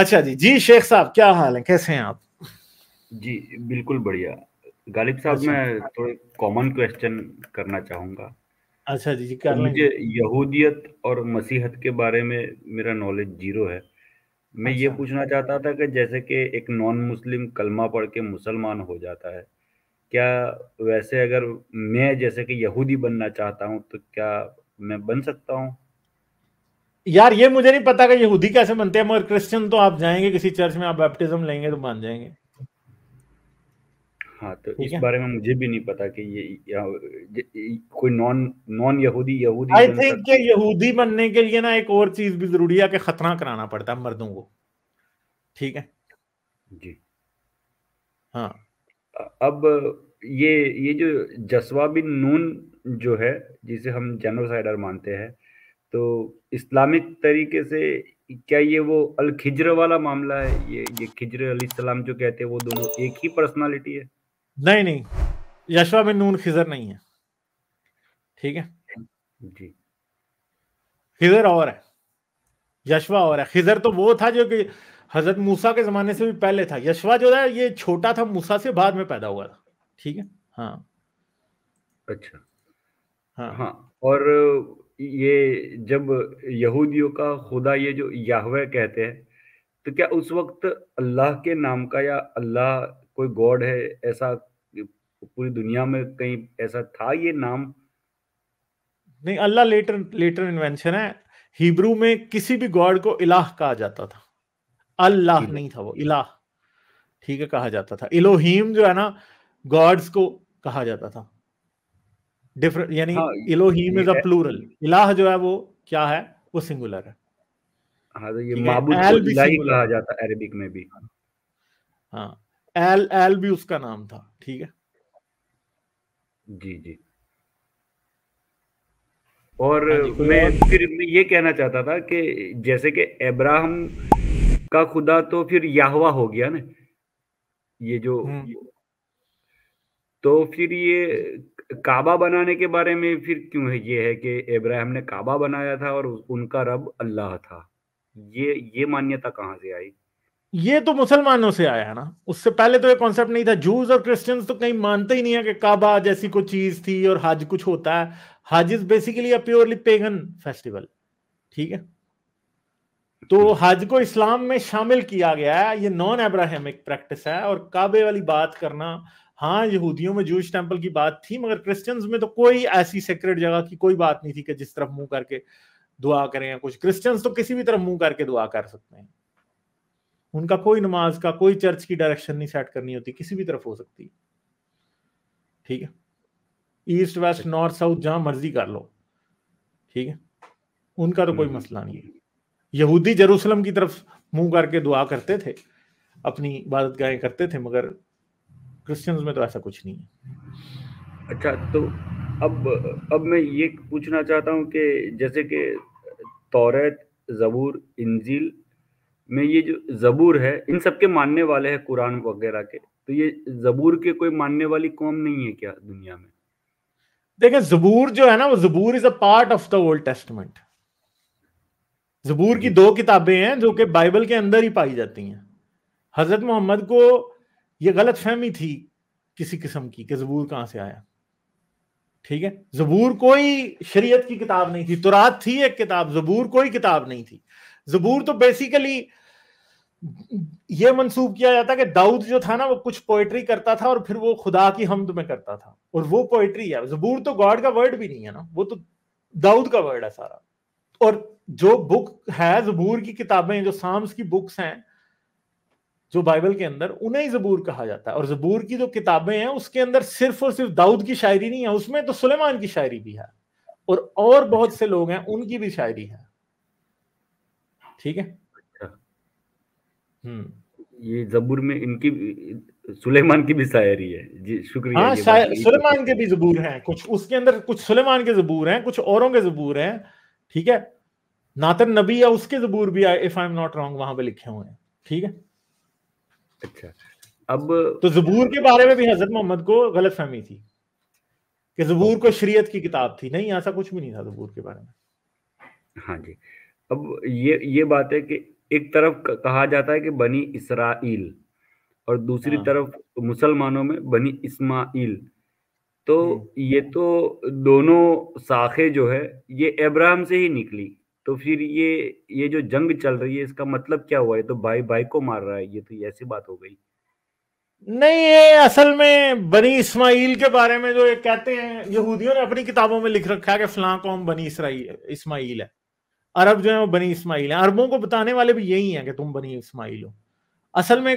अच्छा जी जी शेख साहब क्या हाल है कैसे हैं आप जी बिल्कुल बढ़िया गालिब साहब अच्छा। मैं थोड़े कॉमन क्वेश्चन करना चाहूंगा अच्छा जी जी तो कर तो मुझे यहूदियत और मसीहत के बारे में मेरा नॉलेज जीरो है मैं अच्छा। ये पूछना चाहता था कि जैसे कि एक नॉन मुस्लिम कलमा पढ़ के मुसलमान हो जाता है क्या वैसे अगर मैं जैसे कि यहूदी बनना चाहता हूँ तो क्या मैं बन सकता हूँ यार ये मुझे नहीं पता कि यहूदी कैसे बनते हैं मगर क्रिश्चियन तो आप जाएंगे किसी चर्च में आप बैप्टिज्म लेंगे तो मान जाएंगे हाँ तो इस बारे में मुझे भी नहीं पता कि ये, कोई नॉन नॉन यहूदी यहूदी आई थिंक कि यहूदी बनने के लिए ना एक और चीज भी जरूरी है कि खतरा कराना पड़ता है मर्दों को ठीक है जी हाँ अब ये ये जो जसवा बिन नून जो है जिसे हम जेनोसाइडर मानते हैं तो इस्लामिक तरीके से क्या ये वो अल खिजर वाला मामला है ये ये खिजर अली सलाम जो कहते हैं वो दोनों एक ही पर्सनालिटी है नहीं नहीं यशवा बिन नून खिजर नहीं है ठीक है जी खिजर और है यशवा और है खिजर तो वो था जो कि हजरत मूसा के जमाने से भी पहले था यशवा जो है ये छोटा था मूसा से बाद में पैदा हुआ था ठीक है हाँ अच्छा हाँ हाँ और ये जब यहूदियों का खुदा ये जो याहवे कहते हैं तो क्या उस वक्त अल्लाह के नाम का या अल्लाह कोई गॉड है ऐसा पूरी दुनिया में कहीं ऐसा था ये नाम नहीं अल्लाह लेटर लेटर इन्वेंशन है हिब्रू में किसी भी गॉड को इलाह कहा जाता था अल्लाह नहीं था वो इलाह ठीक है कहा जाता था इलोहीम जो है ना गॉड्स को कहा जाता था डिफरेंट यानी इलोहीम इज अ प्लूरल इलाह जो है वो क्या है वो सिंगुलर है हाँ तो ये माबूद को इलाही कहा जाता है अरबिक में भी हाँ एल एल भी उसका नाम था ठीक है जी जी और हाँ मैं फिर मैं ये कहना चाहता था कि जैसे कि अब्राहम का खुदा तो फिर याहवा हो गया ना ये जो हम्म। तो फिर ये काबा बनाने के बारे में फिर क्यों है ये है कि इब्राहिम ने काबा बनाया था और उनका रब अल्लाह था ये ये मान्यता कहाँ से आई ये तो मुसलमानों से आया ना उससे पहले तो ये कॉन्सेप्ट नहीं था जूस और क्रिश्चियंस तो कहीं मानते ही नहीं है कि काबा जैसी कोई चीज थी और हज कुछ होता है हज is basically a purely pagan festival ठीक है तो हम्म। हज को इस्लाम में शामिल किया गया है ये नॉन एब्राहमिक प्रैक्टिस है और काबे वाली बात करना हाँ यहूदियों में जूश टेम्पल की बात थी मगर क्रिश्चियंस में तो कोई ऐसी सेक्रेट जगह की कोई बात नहीं थी कि जिस तरफ मुंह करके दुआ करें या कुछ क्रिश्चियंस तो किसी भी तरफ मुंह करके दुआ कर सकते हैं उनका कोई नमाज का कोई चर्च की डायरेक्शन नहीं सेट करनी होती किसी भी तरफ हो सकती ठीक है ईस्ट वेस्ट नॉर्थ साउथ जहां मर्जी कर लो ठीक है उनका तो कोई हम्म। मसला नहीं है यहूदी जरूसलम की तरफ मुंह करके दुआ करते थे अपनी इबादत गायें करते थे मगर क्रिश्चियंस में तो ऐसा कुछ नहीं है अच्छा तो अब अब मैं ये पूछना चाहता हूँ कि जैसे कि तौरत जबूर इंजील में ये जो जबूर है इन सब के मानने वाले हैं कुरान वगैरह के तो ये जबूर के कोई मानने वाली कौम नहीं है क्या दुनिया में देखें जबूर जो है ना वो जबूर is a part of the Old Testament जबूर की दो किताबें हैं जो कि बाइबल के अंदर ही पाई जाती हैं हजरत मोहम्मद को ये गलत फहमी थी किसी किस्म की कि जबूर कहां से आया ठीक है जबूर कोई शरीयत की किताब नहीं थी तुरात थी एक किताब जबूर कोई किताब नहीं थी जबूर तो बेसिकली ये मंसूब किया जाता कि दाऊद जो था ना वो कुछ पोइट्री करता था और फिर वो खुदा की हमद में करता था और वो पोइट्री है जबूर तो गॉड का वर्ड भी नहीं है ना वो तो दाऊद का वर्ड है सारा और जो बुक है जबूर की किताबें जो साम्स की बुक्स हैं जो बाइबल के अंदर उन्हें जबूर कहा जाता है और जबूर की जो किताबें हैं उसके अंदर सिर्फ और सिर्फ दाऊद की शायरी नहीं है उसमें तो सुलेमान की शायरी भी है और और बहुत से लोग हैं उनकी भी शायरी है ठीक है अच्छा। हम्म ये जबूर में इनकी सुलेमान की भी शायरी है जी शुक्रिया हाँ सुलेमान के भी जबूर हैं कुछ उसके अंदर कुछ सुलेमान के जबूर हैं कुछ औरों के जबूर हैं ठीक है नातन नबी या उसके जबूर भी if I am not wrong वहां पे लिखे हुए हैं ठीक है अच्छा अब तो जबूर के बारे में भी हजरत मोहम्मद को गलत फहमी थी कि जबूर को शरीयत की किताब थी नहीं ऐसा कुछ भी नहीं था जबूर के बारे में हाँ जी अब ये ये बात है कि एक तरफ कहा जाता है कि बनी इसराइल और दूसरी हाँ। तरफ मुसलमानों में बनी इस्माइल तो हम्म। ये तो दोनों शाखे जो है ये अब्राहम से ही निकली तो फिर ये ये जो जंग चल रही है इसका मतलब क्या हुआ है तो भाई भाई को मार रहा है ये तो ऐसी बात हो गई नहीं ये असल में बनी इस्माइल के बारे में जो ये कहते हैं यहूदियों ने अपनी किताबों में लिख रखा है कि फलां कौम बनी इस्माइल है अरब जो है वो बनी इस्माइल है अरबों को बताने वाले भी यही है कि तुम बनी इस्माइल हो असल में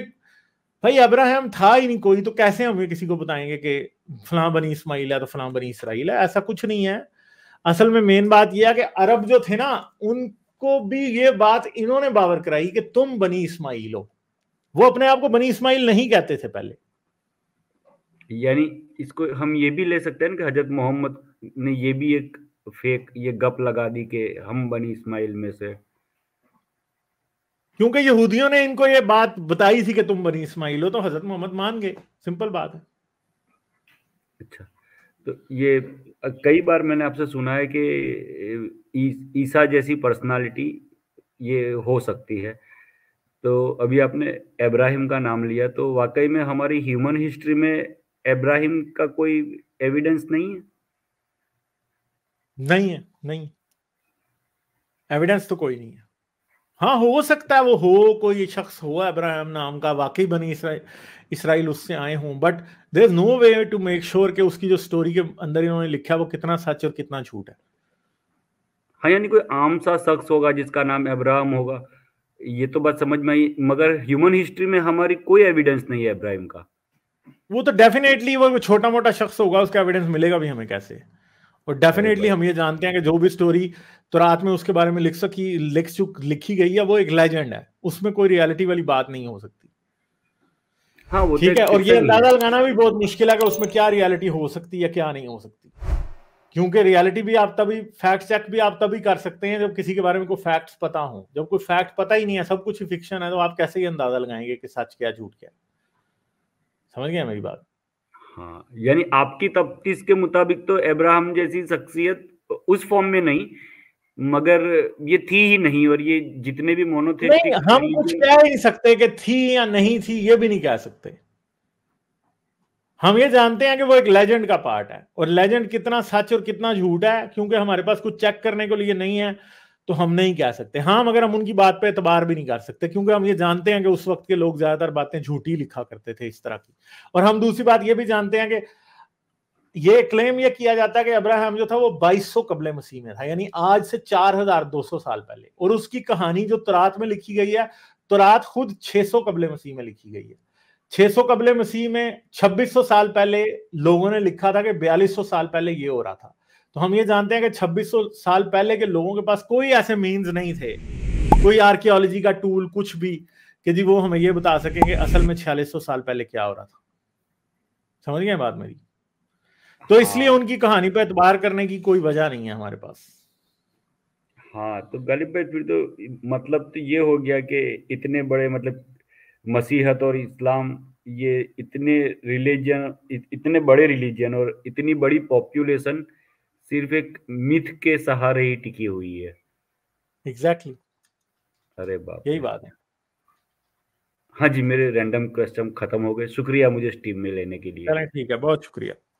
भाई अब्राहम था ही नहीं कोई तो कैसे हम किसी को बताएंगे कि फलां बनी इस्माइल है तो फलां बनी इसराइल है ऐसा कुछ नहीं है असल में मेन बात यह है कि अरब जो थे ना उनको भी ये बात इन्होंने बावर कराई कि तुम बनी इस्माइल हो वो अपने आप को बनी इस्माइल नहीं कहते थे पहले यानी इसको हम ये भी ले सकते हैं कि हजरत मोहम्मद ने ये भी एक फेक ये गप लगा दी कि हम बनी इस्माइल में से क्योंकि यहूदियों ने इनको ये बात बताई थी कि तुम बनी इस्माइल हो तो हजरत मोहम्मद मान गए सिंपल बात है अच्छा तो ये कई बार मैंने आपसे सुना है कि ईसा जैसी पर्सनालिटी ये हो सकती है तो अभी आपने इब्राहिम का नाम लिया तो वाकई में हमारी ह्यूमन हिस्ट्री में इब्राहिम का कोई एविडेंस नहीं है नहीं है नहीं एविडेंस तो कोई नहीं है हाँ हो सकता है वो हो कोई शख्स हो इब्राहिम नाम का वाकई बनी इसराइल इसराइल उससे आए हों but there is no way to make sure के उसकी जो स्टोरी के अंदर इन्होंने लिखा वो कितना सच और कितना झूठ है हाँ यानी कोई आम सा शख्स होगा जिसका नाम अब्राहम होगा ये तो बात समझ में आई मगर ह्यूमन हिस्ट्री में हमारी कोई एविडेंस नहीं है इब्राहिम का वो तो डेफिनेटली वो छोटा मोटा शख्स होगा उसका एविडेंस मिलेगा भी हमें कैसे और डेफिनेटली हम ये जानते हैं कि जो भी स्टोरी तो रात में उसके बारे में लिख सकी लिख चुक लिखी गई है वो एक लेजेंड है उसमें कोई रियलिटी वाली बात नहीं हो सकती हाँ वो ठीक है और ये अंदाजा लगाना भी बहुत मुश्किल है कि उसमें क्या रियलिटी हो सकती है क्या नहीं हो सकती क्योंकि रियलिटी भी आप तभी फैक्ट चेक भी आप तभी कर सकते हैं जब किसी के बारे में कोई फैक्ट पता हो जब कोई फैक्ट पता ही नहीं है सब कुछ फिक्शन है तो आप कैसे ये अंदाजा लगाएंगे कि सच क्या झूठ क्या समझ गया मेरी बात हाँ यानी आपकी तफ्तीश के मुताबिक तो इब्राहिम जैसी शख्सियत उस फॉर्म में नहीं मगर ये थी ही नहीं और ये जितने भी मोनोथेटिक हम कुछ कह ही नहीं सकते कि थी या नहीं थी ये भी नहीं कह सकते हम ये जानते हैं कि वो एक लेजेंड का पार्ट है और लेजेंड कितना सच और कितना झूठ है क्योंकि हमारे पास कुछ चेक करने के लिए नहीं है तो हम नहीं कह सकते हाँ मगर हम उनकी बात पे एतबार भी नहीं कर सकते क्योंकि हम ये जानते हैं कि उस वक्त के लोग ज्यादातर बातें झूठी लिखा करते थे इस तरह की और हम दूसरी बात ये भी जानते हैं कि ये क्लेम ये किया जाता है कि अब्राहम जो था वो 2200 कबले मसीह में था यानी आज से 4200 साल पहले और उसकी कहानी जो तुरात में लिखी गई है तुरात खुद 600 कबल मसीह में लिखी गई है 600 कबल मसीह में 2600 साल पहले लोगों ने लिखा था कि 4200 साल पहले ये हो रहा था तो हम ये जानते हैं कि 2600 साल पहले के लोगों के पास कोई ऐसे मीन्स नहीं थे कोई आर्कियोलॉजी का टूल कुछ भी कि जी वो हमें ये बता सकेंगे असल में छियालीस साल पहले क्या हो रहा था समझ गए बात मेरी तो इसलिए हाँ। उनकी कहानी पर एतबार करने की कोई वजह नहीं है हमारे पास हाँ तो गरीब भाई फिर तो मतलब तो ये हो गया कि इतने बड़े मतलब मसीहत और इस्लाम ये इतने रिलीजन इतने बड़े रिलीजन और इतनी बड़ी पॉपुलेशन सिर्फ एक मिथ के सहारे ही टिकी हुई है एग्जैक्टली exactly. अरे बाप यही बात है हाँ जी मेरे रैंडम कस्टम खत्म हो गए शुक्रिया मुझे टीम में लेने के लिए ठीक है बहुत शुक्रिया